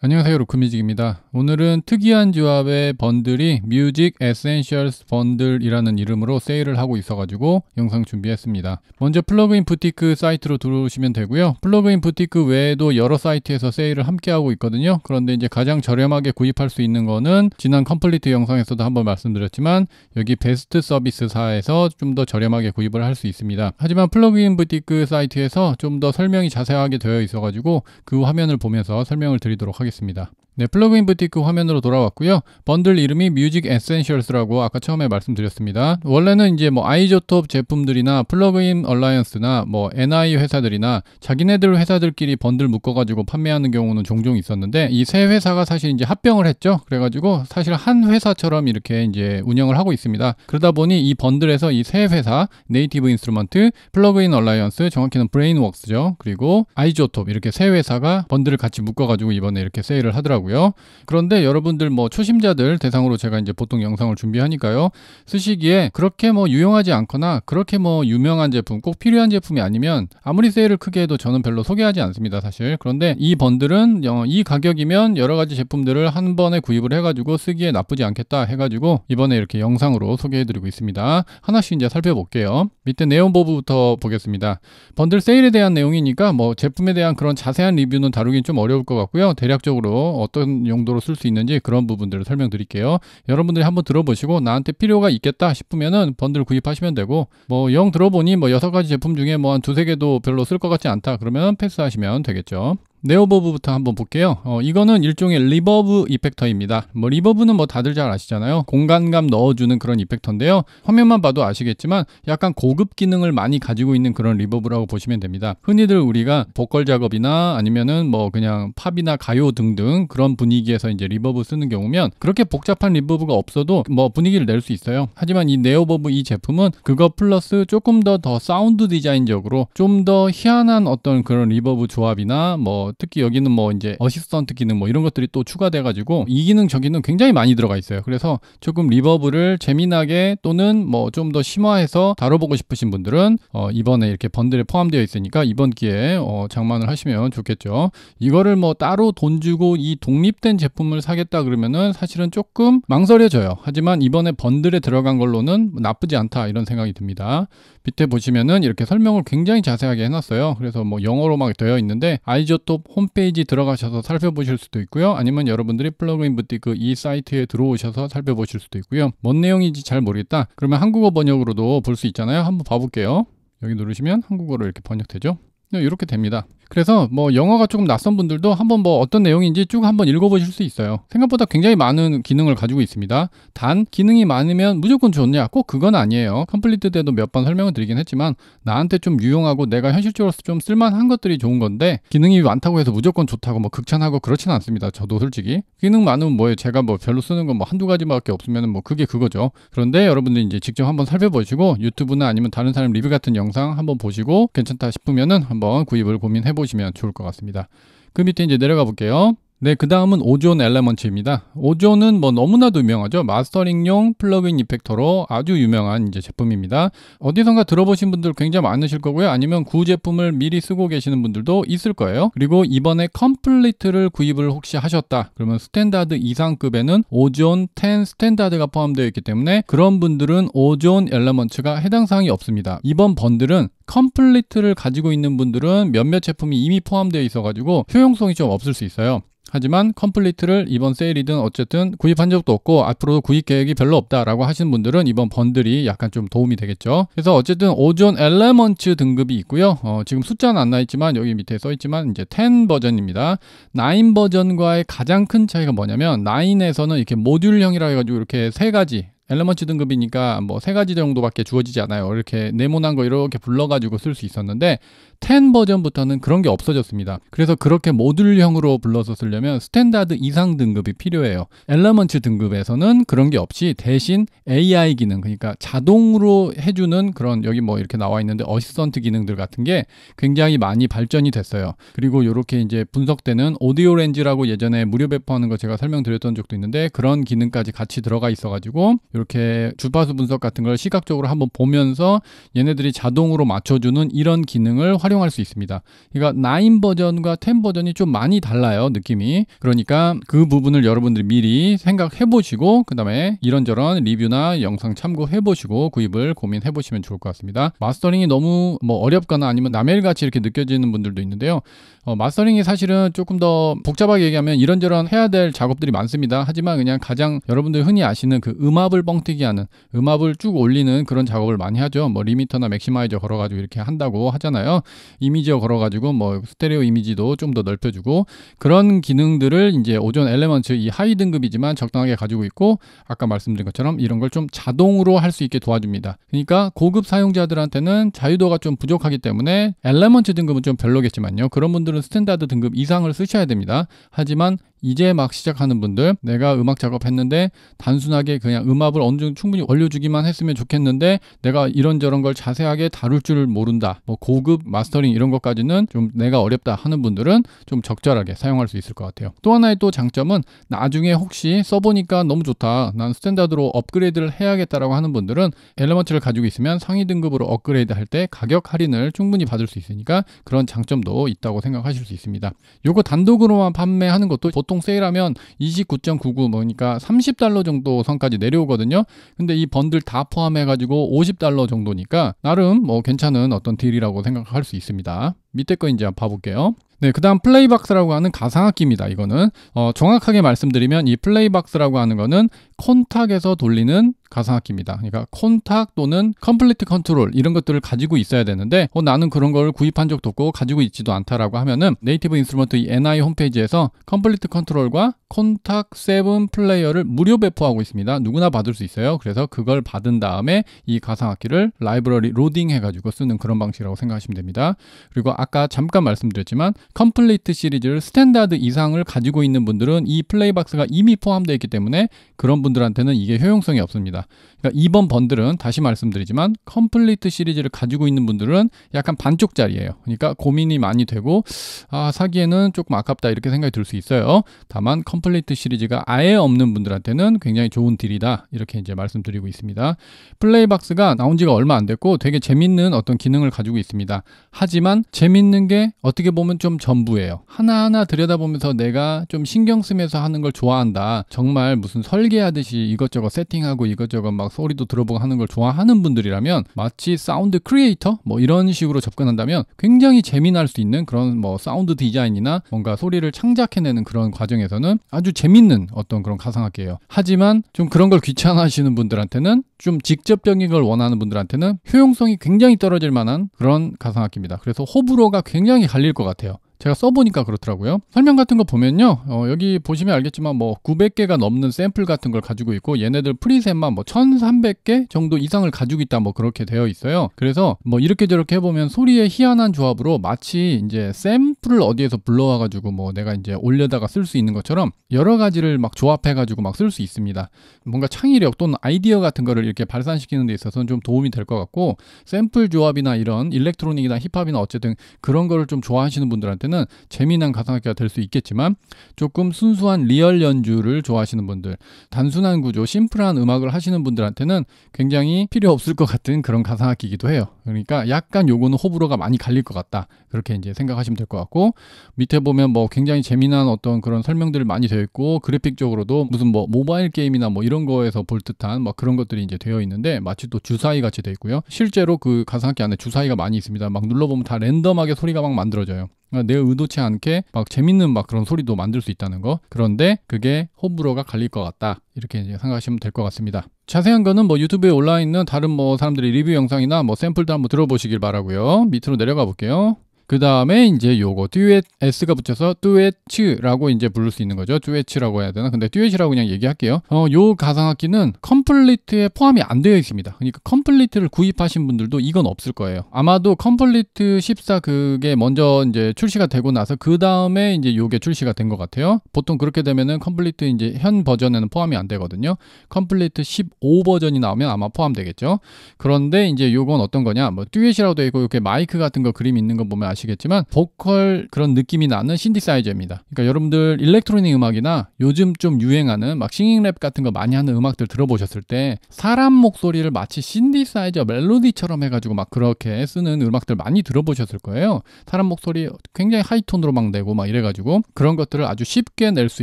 안녕하세요 루크뮤직입니다. 오늘은 특이한 조합의 번들이 뮤직 에센셜스 번들이라는 이름으로 세일을 하고 있어가지고 영상 준비했습니다. 먼저 플러그인 부티크 사이트로 들어오시면 되고요. 플러그인 부티크 외에도 여러 사이트에서 세일을 함께 하고 있거든요. 그런데 이제 가장 저렴하게 구입할 수 있는 거는 지난 컴플리트 영상에서도 한번 말씀드렸지만 여기 베스트 서비스사에서 좀 더 저렴하게 구입을 할 수 있습니다. 하지만 플러그인 부티크 사이트에서 좀 더 설명이 자세하게 되어 있어가지고 그 화면을 보면서 설명을 드리도록 하겠습니다. 하겠습니다. 네, 플러그인 부티크 화면으로 돌아왔고요. 번들 이름이 뮤직 에센셜스라고 아까 처음에 말씀드렸습니다. 원래는 이제 뭐 아이조톱 제품들이나 플러그인 얼라이언스나 뭐 NI 회사들이나 자기네들 회사들끼리 번들 묶어가지고 판매하는 경우는 종종 있었는데 이 세 회사가 사실 이제 합병을 했죠. 그래가지고 사실 한 회사처럼 이렇게 이제 운영을 하고 있습니다. 그러다 보니 이 번들에서 이 세 회사 네이티브 인스트루먼트, 플러그인 얼라이언스, 정확히는 브레인웍스죠. 그리고 아이조톱 이렇게 세 회사가 번들을 같이 묶어가지고 이번에 이렇게 세일을 하더라고요. 거고요. 그런데 여러분들 뭐 초심자들 대상으로 제가 이제 보통 영상을 준비하니까요. 쓰시기에 그렇게 뭐 유용하지 않거나 그렇게 뭐 유명한 제품 꼭 필요한 제품이 아니면 아무리 세일을 크게 해도 저는 별로 소개하지 않습니다. 사실. 그런데 이 번들은 이 가격이면 여러 가지 제품들을 한 번에 구입을 해가지고 쓰기에 나쁘지 않겠다 해가지고 이번에 이렇게 영상으로 소개해드리고 있습니다. 하나씩 이제 살펴볼게요. 밑에 내용 보브부터 보겠습니다. 번들 세일에 대한 내용이니까 뭐 제품에 대한 그런 자세한 리뷰는 다루긴 좀 어려울 것 같고요. 대략적으로 어떤 어떤 용도로 쓸 수 있는지 그런 부분들을 설명드릴게요. 여러분들이 한번 들어보시고 나한테 필요가 있겠다 싶으면은 번들 구입하시면 되고 뭐 영 들어보니 뭐 여섯 가지 제품 중에 뭐 한 두세 개도 별로 쓸 것 같지 않다 그러면 패스하시면 되겠죠. 네오버브부터 한번 볼게요. 어, 이거는 일종의 리버브 이펙터입니다. 뭐 리버브는 뭐 다들 잘 아시잖아요. 공간감 넣어주는 그런 이펙터인데요. 화면만 봐도 아시겠지만 약간 고급 기능을 많이 가지고 있는 그런 리버브라고 보시면 됩니다. 흔히들 우리가 보컬 작업이나 아니면은 뭐 그냥 팝이나 가요 등등 그런 분위기에서 이제 리버브 쓰는 경우면 그렇게 복잡한 리버브가 없어도 뭐 분위기를 낼 수 있어요. 하지만 이 네오버브 이 제품은 그거 플러스 조금 더더 더 사운드 디자인적으로 좀 더 희한한 어떤 그런 리버브 조합이나 뭐 특히 여기는 뭐 이제 어시스턴트 기능 뭐 이런 것들이 또 추가돼 가지고 이 기능 저 기능 굉장히 많이 들어가 있어요. 그래서 조금 리버브를 재미나게 또는 뭐 좀 더 심화해서 다뤄보고 싶으신 분들은 어 이번에 이렇게 번들에 포함되어 있으니까 이번 기회에 어 장만을 하시면 좋겠죠. 이거를 뭐 따로 돈 주고 이 독립된 제품을 사겠다 그러면은 사실은 조금 망설여져요. 하지만 이번에 번들에 들어간 걸로는 나쁘지 않다 이런 생각이 듭니다. 밑에 보시면은 이렇게 설명을 굉장히 자세하게 해놨어요. 그래서 뭐 영어로 막 되어 있는데 아이조토 클럽 홈페이지 들어가셔서 살펴보실 수도 있고요. 아니면 여러분들이 플러그인 부티크 그 이 사이트에 들어오셔서 살펴보실 수도 있고요. 뭔 내용인지 잘 모르겠다. 그러면 한국어 번역으로도 볼 수 있잖아요. 한번 봐볼게요. 여기 누르시면 한국어로 이렇게 번역되죠. 네, 이렇게 됩니다. 그래서 뭐 영어가 조금 낯선 분들도 한번 뭐 어떤 내용인지 쭉 한번 읽어보실 수 있어요. 생각보다 굉장히 많은 기능을 가지고 있습니다. 단 기능이 많으면 무조건 좋냐? 꼭 그건 아니에요. 컴플리트 때도 몇 번 설명을 드리긴 했지만 나한테 좀 유용하고 내가 현실적으로 좀 쓸만한 것들이 좋은 건데 기능이 많다고 해서 무조건 좋다고 뭐 극찬하고 그렇진 않습니다. 저도 솔직히 기능 많으면 뭐예요? 제가 뭐 별로 쓰는 건 뭐 한두 가지밖에 없으면 뭐 그게 그거죠. 그런데 여러분들 이제 직접 한번 살펴보시고 유튜브나 아니면 다른 사람 리뷰 같은 영상 한번 보시고 괜찮다 싶으면은 한번 구입을 고민해 보 보시면 좋을 것 같습니다. 그 밑에 이제 내려가 볼게요. 네, 그 다음은 오존 엘레먼츠입니다. 오존은 뭐 너무나도 유명하죠. 마스터링용 플러그인 이펙터로 아주 유명한 이제 제품입니다. 어디선가 들어보신 분들 굉장히 많으실 거고요. 아니면 구 제품을 미리 쓰고 계시는 분들도 있을 거예요. 그리고 이번에 컴플리트를 구입을 혹시 하셨다. 그러면 스탠다드 이상급에는 오존 10 스탠다드가 포함되어 있기 때문에 그런 분들은 오존 엘레먼츠가 해당 사항이 없습니다. 이번 번들은 컴플리트를 가지고 있는 분들은 몇몇 제품이 이미 포함되어 있어가지고 효용성이 좀 없을 수 있어요. 하지만 컴플리트를 이번 세일이든 어쨌든 구입한 적도 없고 앞으로도 구입 계획이 별로 없다라고 하시는 분들은 이번 번들이 약간 좀 도움이 되겠죠. 그래서 어쨌든 오존 엘레먼츠 등급이 있고요. 어, 지금 숫자는 안나 있지만 여기 밑에 써 있지만 이제 10 버전입니다. 9 버전과의 가장 큰 차이가 뭐냐면 9에서는 이렇게 모듈형이라 해가지고 이렇게 세 가지 엘레먼츠 등급이니까 뭐 세 가지 정도밖에 주어지지 않아요. 이렇게 네모난 거 이렇게 불러가지고 쓸 수 있었는데 10 버전부터는 그런 게 없어졌습니다. 그래서 그렇게 모듈형으로 불러서 쓰려면 스탠다드 이상 등급이 필요해요. 엘레먼츠 등급에서는 그런 게 없이 대신 AI 기능, 그러니까 자동으로 해주는 그런 여기 뭐 이렇게 나와 있는데 어시스턴트 기능들 같은 게 굉장히 많이 발전이 됐어요. 그리고 이렇게 이제 분석되는 오디오 렌즈라고 예전에 무료 배포하는 거 제가 설명드렸던 적도 있는데 그런 기능까지 같이 들어가 있어가지고 이렇게 주파수 분석 같은 걸 시각적으로 한번 보면서 얘네들이 자동으로 맞춰주는 이런 기능을 활용할 수 있습니다. 그러니까 9 버전과 10 버전이 좀 많이 달라요. 느낌이. 그러니까 그 부분을 여러분들이 미리 생각해 보시고 그 다음에 이런저런 리뷰나 영상 참고해 보시고 구입을 고민해 보시면 좋을 것 같습니다. 마스터링이 너무 뭐 어렵거나 아니면 남일같이 이렇게 느껴지는 분들도 있는데요. 어, 마스터링이 사실은 조금 더 복잡하게 얘기하면 이런저런 해야 될 작업들이 많습니다. 하지만 그냥 가장 여러분들 흔히 아시는 그음악을 뻥튀기 하는 음압을 쭉 올리는 그런 작업을 많이 하죠. 뭐 리미터나 맥시마이저 걸어가지고 이렇게 한다고 하잖아요. 이미지어 걸어가지고 뭐 스테레오 이미지도 좀 더 넓혀주고 그런 기능들을 이제 오존 엘레먼츠이 하이 등급이지만 적당하게 가지고 있고 아까 말씀드린 것처럼 이런 걸 좀 자동으로 할 수 있게 도와줍니다. 그러니까 고급 사용자들한테는 자유도가 좀 부족하기 때문에 엘레먼츠 등급은 좀 별로겠지만요. 그런 분들은 스탠다드 등급 이상을 쓰셔야 됩니다. 하지만 이제 막 시작하는 분들 내가 음악 작업했는데 단순하게 그냥 음악을 어느 정도 충분히 올려주기만 했으면 좋겠는데 내가 이런저런 걸 자세하게 다룰 줄 모른다 뭐 고급 마스터링 이런 것까지는 좀 내가 어렵다 하는 분들은 좀 적절하게 사용할 수 있을 것 같아요 또 하나의 또 장점은 나중에 혹시 써보니까 너무 좋다 난 스탠다드로 업그레이드를 해야겠다라고 하는 분들은 엘레먼트를 가지고 있으면 상위 등급으로 업그레이드 할 때 가격 할인을 충분히 받을 수 있으니까 그런 장점도 있다고 생각하실 수 있습니다 요거 단독으로만 판매하는 것도 보통 보통 세일하면 29.99 뭐니까 30달러 정도 선까지 내려오거든요. 근데 이 번들 다 포함해가지고 50달러 정도니까 나름 뭐 괜찮은 어떤 딜이라고 생각할 수 있습니다. 밑에 거 이제 봐볼게요. 네, 그 다음 플레이박스라고 하는 가상악기입니다. 이거는 어, 정확하게 말씀드리면 이 플레이박스라고 하는 거는 콘탁에서 돌리는 가상악기입니다. 그러니까 콘탁 또는 컴플리트 컨트롤 이런 것들을 가지고 있어야 되는데 어, 나는 그런 걸 구입한 적도 없고 가지고 있지도 않다라고 하면은 네이티브 인스트루먼트 NI 홈페이지에서 컴플리트 컨트롤과 콘탁 7 플레이어를 무료 배포하고 있습니다. 누구나 받을 수 있어요. 그래서 그걸 받은 다음에 이 가상악기를 라이브러리 로딩 해가지고 쓰는 그런 방식이라고 생각하시면 됩니다. 그리고 아까 잠깐 말씀드렸지만 컴플리트 시리즈를 스탠다드 이상을 가지고 있는 분들은 이 플레이박스가 이미 포함되어 있기 때문에 그런 분들한테는 이게 효용성이 없습니다. 겁니다. 그러니까 이번 번들은 다시 말씀드리지만 컴플리트 시리즈를 가지고 있는 분들은 약간 반쪽짜리예요. 그러니까 고민이 많이 되고 아, 사기에는 조금 아깝다 이렇게 생각이 들 수 있어요. 다만 컴플리트 시리즈가 아예 없는 분들한테는 굉장히 좋은 딜이다 이렇게 이제 말씀드리고 있습니다. 플레이박스가 나온 지가 얼마 안 됐고 되게 재밌는 어떤 기능을 가지고 있습니다. 하지만 재밌는 게 어떻게 보면 좀 전부예요. 하나하나 들여다보면서 내가 좀 신경 쓰면서 하는 걸 좋아한다. 정말 무슨 설계하듯이 이것저것 세팅하고 이것 이것저것 막 소리도 들어보고 하는 걸 좋아하는 분들이라면 마치 사운드 크리에이터 뭐 이런 식으로 접근한다면 굉장히 재미날 수 있는 그런 뭐 사운드 디자인이나 뭔가 소리를 창작해내는 그런 과정에서는 아주 재밌는 어떤 그런 가상악기예요. 하지만 좀 그런 걸 귀찮아하시는 분들한테는 좀 직접적인 걸 원하는 분들한테는 효용성이 굉장히 떨어질 만한 그런 가상악기입니다. 그래서 호불호가 굉장히 갈릴 것 같아요. 제가 써보니까 그렇더라고요. 설명 같은 거 보면요. 어, 여기 보시면 알겠지만 뭐 900개가 넘는 샘플 같은 걸 가지고 있고 얘네들 프리셋만 뭐 1300개 정도 이상을 가지고 있다 뭐 그렇게 되어 있어요. 그래서 뭐 이렇게 저렇게 해보면 소리의 희한한 조합으로 마치 이제 샘플을 어디에서 불러와가지고 뭐 내가 이제 올려다가 쓸 수 있는 것처럼 여러 가지를 막 조합해가지고 막 쓸 수 있습니다. 뭔가 창의력 또는 아이디어 같은 거를 이렇게 발산시키는 데 있어서는 좀 도움이 될 것 같고 샘플 조합이나 이런 일렉트로닉이나 힙합이나 어쨌든 그런 거를 좀 좋아하시는 분들한테 콘서트는 재미난 가상악기가 될 수 있겠지만 조금 순수한 리얼 연주를 좋아하시는 분들, 단순한 구조, 심플한 음악을 하시는 분들한테는 굉장히 필요 없을 것 같은 그런 가상악기이기도 해요. 그러니까 약간 요거는 호불호가 많이 갈릴 것 같다. 그렇게 이제 생각하시면 될 것 같고 밑에 보면 뭐 굉장히 재미난 어떤 그런 설명들이 많이 되어 있고 그래픽적으로도 무슨 뭐 모바일 게임이나 뭐 이런 거에서 볼 듯한 뭐 그런 것들이 이제 되어 있는데 마치 또 주사위 같이 되어 있고요. 실제로 그 가상악기 안에 주사위가 많이 있습니다. 막 눌러보면 다 랜덤하게 소리가 막 만들어져요. 내 그러니까 의도치 않게 막 재밌는 막 그런 소리도 만들 수 있다는 거. 그런데 그게 호불호가 갈릴 것 같다. 이렇게 생각하시면 될 것 같습니다. 자세한 거는 뭐 유튜브에 올라 있는 다른 뭐 사람들의 리뷰 영상이나 뭐 샘플도 한번 들어보시길 바라고요. 밑으로 내려가 볼게요. 그 다음에 이제 요거 듀엣 s가 붙여서 듀엣츠라고 이제 부를 수 있는 거죠. 듀엣츠라고 해야 되나? 근데 듀엣이라고 그냥 얘기할게요. 어, 요 가상악기는 컴플리트에 포함이 안 되어 있습니다. 그러니까 컴플리트를 구입하신 분들도 이건 없을 거예요. 아마도 컴플리트 14 그게 먼저 이제 출시가 되고 나서 그 다음에 이제 요게 출시가 된 것 같아요. 보통 그렇게 되면은 컴플리트 이제 현 버전에는 포함이 안 되거든요. 컴플리트 15 버전이 나오면 아마 포함되겠죠. 그런데 이제 요건 어떤 거냐? 뭐 듀엣이라고 되어 있고 이렇게 마이크 같은 거 그림 있는 거 보면 아시겠지만 보컬 그런 느낌이 나는 신디사이저입니다. 그러니까 여러분들 일렉트로닉 음악이나 요즘 좀 유행하는 막 싱잉랩 같은 거 많이 하는 음악들 들어보셨을 때 사람 목소리를 마치 신디사이저 멜로디처럼 해가지고 막 그렇게 쓰는 음악들 많이 들어보셨을 거예요. 사람 목소리 굉장히 하이톤으로 막 내고 막 이래가지고 그런 것들을 아주 쉽게 낼 수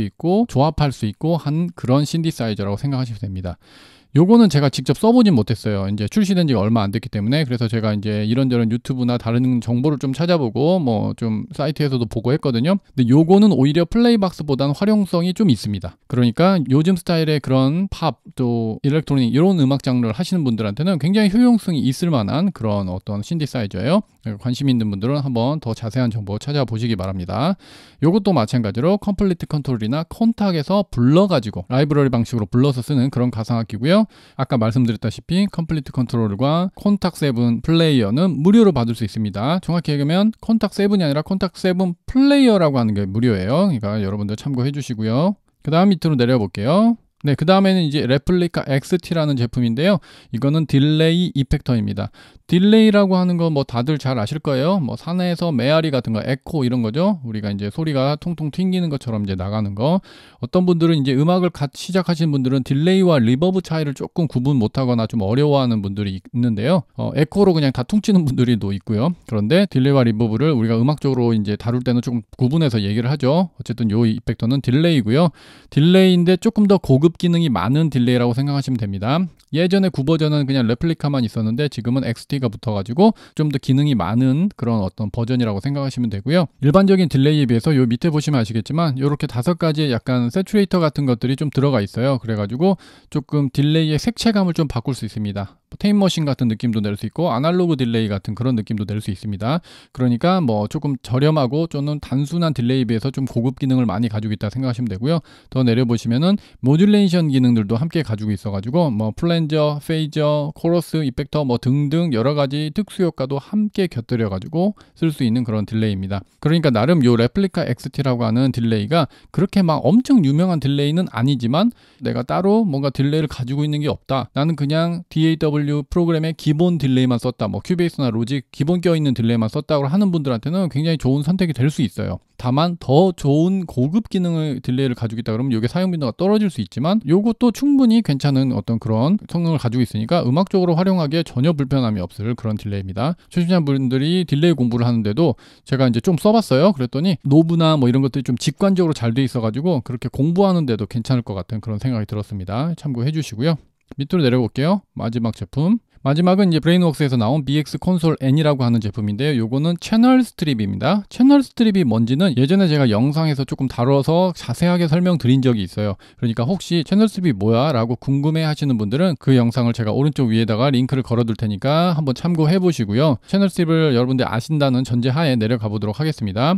있고 조합할 수 있고 한 그런 신디사이저라고 생각하시면 됩니다. 요거는 제가 직접 써보진 못했어요. 이제 출시된 지가 얼마 안 됐기 때문에 그래서 제가 이제 이런저런 유튜브나 다른 정보를 좀 찾아보고 뭐 좀 사이트에서도 보고 했거든요. 근데 요거는 오히려 플레이박스보단 활용성이 좀 있습니다. 그러니까 요즘 스타일의 그런 팝 또 일렉트로닉 이런 음악 장르를 하시는 분들한테는 굉장히 효용성이 있을 만한 그런 어떤 신디사이저예요. 관심 있는 분들은 한번 더 자세한 정보 찾아보시기 바랍니다. 요것도 마찬가지로 컴플리트 컨트롤이나 컨탁에서 불러가지고 라이브러리 방식으로 불러서 쓰는 그런 가상악기고요. 아까 말씀드렸다시피 컴플리트 컨트롤과 콘탁 세븐 플레이어는 무료로 받을 수 있습니다. 정확히 얘기하면 콘탁 세븐이 아니라 콘탁 세븐 플레이어라고 하는 게 무료예요. 그러니까 여러분들 참고해 주시고요. 그 다음 밑으로 내려 볼게요. 네, 그 다음에는 이제 레플리카 XT라는 제품인데요. 이거는 딜레이 이펙터입니다. 딜레이라고 하는 건 뭐 다들 잘 아실 거예요. 뭐 사내에서 메아리 같은 거, 에코 이런 거죠. 우리가 이제 소리가 통통 튕기는 것처럼 이제 나가는 거. 어떤 분들은 이제 음악을 같이 시작하신 분들은 딜레이와 리버브 차이를 조금 구분 못하거나 좀 어려워하는 분들이 있는데요. 어, 에코로 그냥 다 퉁치는 분들이또 있고요. 그런데 딜레이와 리버브를 우리가 음악적으로 이제 다룰 때는 조금 구분해서 얘기를 하죠. 어쨌든 요 이펙터는 딜레이고요. 딜레이인데 조금 더 고급 기능이 많은 딜레이라고 생각하시면 됩니다. 예전에 9버전은 그냥 레플리카만 있었는데 지금은 XT SSD가 붙어가지고 좀 더 기능이 많은 그런 어떤 버전이라고 생각하시면 되고요. 일반적인 딜레이에 비해서 요 밑에 보시면 아시겠지만 요렇게 다섯 가지의 약간 세츄레이터 같은 것들이 좀 들어가 있어요. 그래가지고 조금 딜레이의 색채감을 좀 바꿀 수 있습니다. 테임머신 같은 느낌도 낼 수 있고 아날로그 딜레이 같은 그런 느낌도 낼 수 있습니다. 그러니까 뭐 조금 저렴하고 좀는 단순한 딜레이에 비해서 좀 고급 기능을 많이 가지고 있다 생각하시면 되고요. 더 내려보시면은 모듈레이션 기능들도 함께 가지고 있어가지고 뭐 플랜저, 페이저, 코러스, 이펙터 뭐 등등 여러 가지 특수 효과도 함께 곁들여가지고 쓸 수 있는 그런 딜레이입니다. 그러니까 나름 요 레플리카 XT라고 하는 딜레이가 그렇게 막 엄청 유명한 딜레이는 아니지만 내가 따로 뭔가 딜레이를 가지고 있는 게 없다. 나는 그냥 DAW OW 프로그램의 기본 딜레이만 썼다, 뭐 큐베이스나 로직 기본 껴있는 딜레이만 썼다고 하는 분들한테는 굉장히 좋은 선택이 될 수 있어요. 다만 더 좋은 고급 기능의 딜레이를 가지고 있다 그러면 이게 사용 빈도가 떨어질 수 있지만 이것도 충분히 괜찮은 어떤 그런 성능을 가지고 있으니까 음악적으로 활용하기에 전혀 불편함이 없을 그런 딜레이입니다. 초심자 분들이 딜레이 공부를 하는데도 제가 이제 좀 써봤어요. 그랬더니 노브나 뭐 이런 것들이 좀 직관적으로 잘 돼 있어가지고 그렇게 공부하는데도 괜찮을 것 같은 그런 생각이 들었습니다. 참고해 주시고요. 밑으로 내려볼게요. 마지막 제품. 마지막은 이제 브레인웍스에서 나온 BX 콘솔 N이라고 하는 제품인데요. 요거는 채널 스트립입니다. 채널 스트립이 뭔지는 예전에 제가 영상에서 조금 다뤄서 자세하게 설명드린 적이 있어요. 그러니까 혹시 채널 스트립이 뭐야? 라고 궁금해 하시는 분들은 그 영상을 제가 오른쪽 위에다가 링크를 걸어둘 테니까 한번 참고해 보시고요. 채널 스트립을 여러분들 아신다는 전제하에 내려가 보도록 하겠습니다.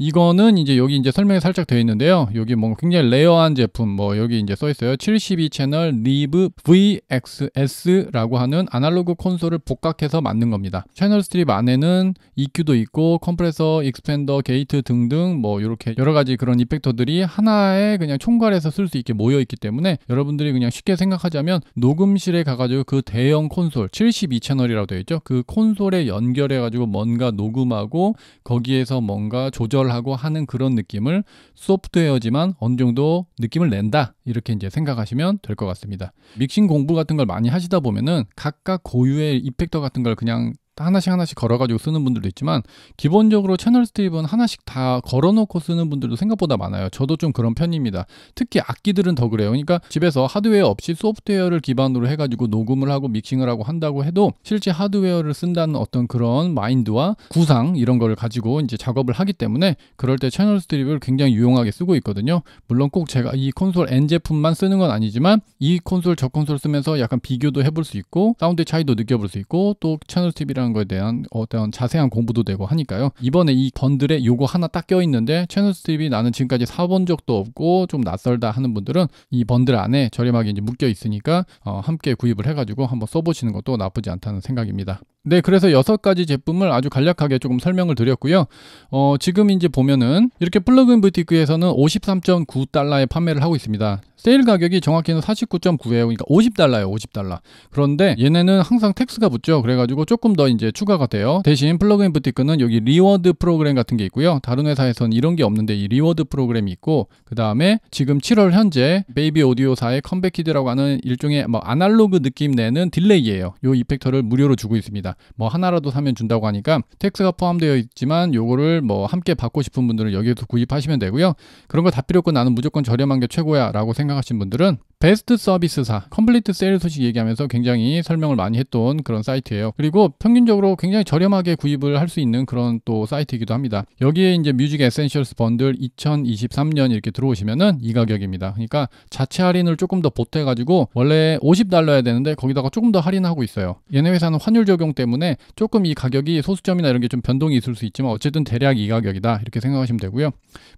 이거는 이제 여기 이제 설명이 살짝 되어 있는데요. 여기 뭐 굉장히 레어한 제품 뭐 여기 이제 써 있어요. 72 채널 리브 VXS라고 하는 아날로그 콘솔을 복각해서 만든 겁니다. 채널 스트립 안에는 EQ도 있고 컴프레서, 익스팬더 게이트 등등 뭐 이렇게 여러 가지 그런 이펙터들이 하나에 그냥 총괄해서 쓸 수 있게 모여 있기 때문에 여러분들이 그냥 쉽게 생각하자면 녹음실에 가가지고 그 대형 콘솔 72 채널이라고 되어 있죠. 그 콘솔에 연결해가지고 뭔가 녹음하고 거기에서 뭔가 조절 조절하고 하는 그런 느낌을 소프트웨어지만 어느 정도 느낌을 낸다 이렇게 이제 생각하시면 될 것 같습니다. 믹싱 공부 같은 걸 많이 하시다 보면은 각각 고유의 이펙터 같은 걸 그냥 하나씩 하나씩 걸어가지고 쓰는 분들도 있지만 기본적으로 채널 스테이블은 하나씩 다 걸어놓고 쓰는 분들도 생각보다 많아요. 저도 좀 그런 편입니다. 특히 악기들은 더 그래요. 그러니까 집에서 하드웨어 없이 소프트웨어를 기반으로 해가지고 녹음을 하고 믹싱을 하고 한다고 해도 실제 하드웨어를 쓴다는 어떤 그런 마인드와 구상 이런 걸 가지고 이제 작업을 하기 때문에 그럴 때 채널 스트립을 굉장히 유용하게 쓰고 있거든요. 물론 꼭 제가 이 콘솔 N 제품만 쓰는 건 아니지만 이 콘솔 저 콘솔 쓰면서 약간 비교도 해볼 수 있고 사운드 차이도 느껴볼 수 있고 또 채널 스트립이랑 사런 거에 대한 어떤 자세한 공부도 되고 하니까요. 이번에 이 번들에 요거 하나 딱 껴있는데 채널스트립이 나는 지금까지 사본 적도 없고 좀 낯설다 하는 분들은 이 번들 안에 저렴하게 이제 묶여 있으니까 어 함께 구입을 해가지고 한번 써보시는 것도 나쁘지 않다는 생각입니다. 네, 그래서 여섯 가지 제품을 아주 간략하게 조금 설명을 드렸고요. 어, 지금 이제 보면은 이렇게 플러그인 부티크에서는 53.9달러에 판매를 하고 있습니다. 세일 가격이 정확히는 4 9 9에요 그러니까 50달러예요. 50달러. 그런데 얘네는 항상 텍스가 붙죠. 그래가지고 조금 더 이제 추가가 돼요. 대신 플러그인 부티크는 여기 리워드 프로그램 같은 게 있고요. 다른 회사에선 이런 게 없는데 이 리워드 프로그램이 있고 그 다음에 지금 7월 현재 베이비 오디오사의 컴백키드라고 하는 일종의 뭐 아날로그 느낌 내는 딜레이예요. 요 이펙터를 무료로 주고 있습니다. 있습니다. 뭐 하나라도 사면 준다고 하니까 텍스가 포함되어 있지만 요거를 뭐 함께 받고 싶은 분들은 여기에서 구입하시면 되고요. 그런 거 다 필요 없고 나는 무조건 저렴한 게 최고야 라고 생각하신 분들은 베스트 서비스사 컴플리트 세일 소식 얘기하면서 굉장히 설명을 많이 했던 그런 사이트예요. 그리고 평균적으로 굉장히 저렴하게 구입을 할 수 있는 그런 또 사이트이기도 합니다. 여기에 이제 뮤직 에센셜스 번들 2023년 이렇게 들어오시면은 이 가격입니다. 그러니까 자체 할인을 조금 더 보태 가지고 원래 50달러야 되는데 거기다가 조금 더 할인하고 있어요. 얘네 회사는 환율 적용 때문에 조금 이 가격이 소수점이나 이런 게 좀 변동이 있을 수 있지만 어쨌든 대략 이 가격이다 이렇게 생각하시면 되고요.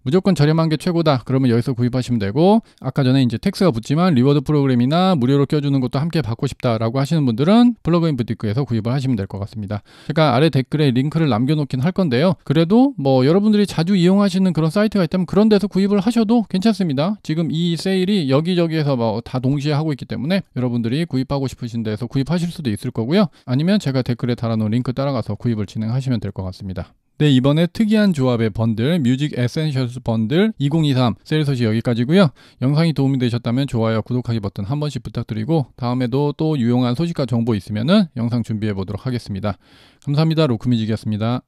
무조건 저렴한 게 최고다. 그러면 여기서 구입하시면 되고 아까 전에 이제 텍스가 붙지만 다양한 리워드 프로그램이나 무료로 껴주는 것도 함께 받고 싶다라고 하시는 분들은 플러그인 부티크에서 구입을 하시면 될 것 같습니다. 제가 아래 댓글에 링크를 남겨놓긴 할 건데요. 그래도 뭐 여러분들이 자주 이용하시는 그런 사이트가 있다면 그런 데서 구입을 하셔도 괜찮습니다. 지금 이 세일이 여기저기에서 뭐다 동시에 하고 있기 때문에 여러분들이 구입하고 싶으신 데서 구입하실 수도 있을 거고요. 아니면 제가 댓글에 달아놓은 링크 따라가서 구입을 진행하시면 될 것 같습니다. 네, 이번에 특이한 조합의 번들 뮤직 에센셜스 번들 2023 세일 소식 여기까지고요. 영상이 도움이 되셨다면 좋아요, 구독하기 버튼 한 번씩 부탁드리고 다음에도 또 유용한 소식과 정보 있으면 영상 준비해 보도록 하겠습니다. 감사합니다. 로크뮤직이었습니다.